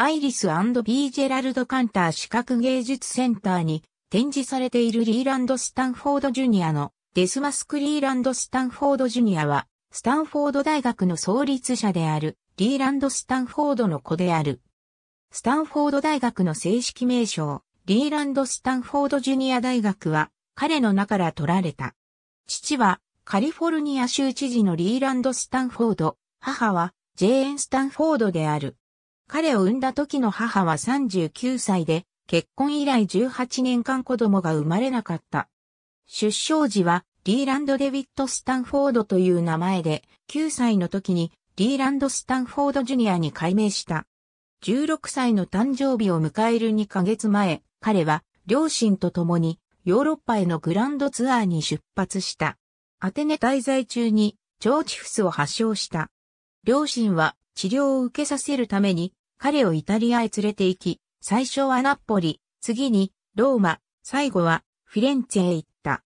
アイリス &B ジェラルド・カンター視覚芸術センターに展示されているリーランド・スタンフォード・ジュニアのデスマスク・リーランド・スタンフォード・ジュニアは、スタンフォード大学の創立者であるリーランド・スタンフォードの子である。スタンフォード大学の正式名称、リーランド・スタンフォード・ジュニア大学は彼の名から取られた。父はカリフォルニア州知事のリーランド・スタンフォード、母はジェーン・スタンフォードである。彼を産んだ時の母は39歳で、結婚以来18年間子供が生まれなかった。出生時は、リーランド・デビット・スタンフォードという名前で、9歳の時にリーランド・スタンフォード・ジュニアに改名した。16歳の誕生日を迎える2ヶ月前、彼は両親と共にヨーロッパへのグランドツアーに出発した。アテネ滞在中に腸チフスを発症した。両親は治療を受けさせるために彼をイタリアへ連れて行き、最初はナッポリ、次にローマ、最後はフィレンツェへ行った。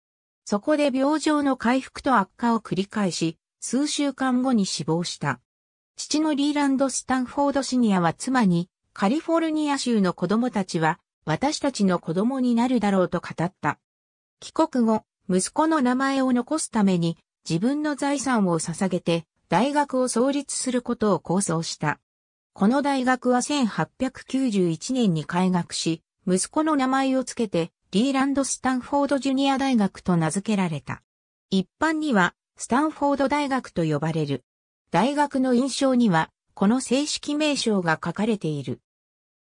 そこで病状の回復と悪化を繰り返し、数週間後に死亡した。父のリーランド・スタンフォードシニアは妻に、カリフォルニア州の子供たちは、私たちの子供になるだろうと語った。帰国後、息子の名前を残すために、自分の財産を捧げて、大学を創立することを構想した。この大学は1891年に開学し、息子の名前をつけて、リーランド・スタンフォード・ジュニア大学と名付けられた。一般には、スタンフォード大学と呼ばれる。大学の印象には、この正式名称が書かれている。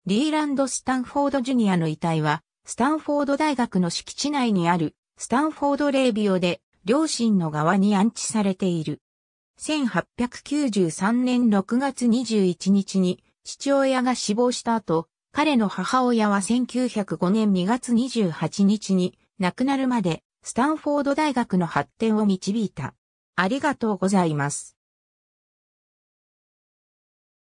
リーランド・スタンフォード・ジュニアの遺体は、スタンフォード大学の敷地内にある、スタンフォード・レービオで、両親の側に安置されている。1893年6月21日に父親が死亡した後、彼の母親は1905年2月28日に亡くなるまでスタンフォード大学の発展を導いた。ありがとうございます。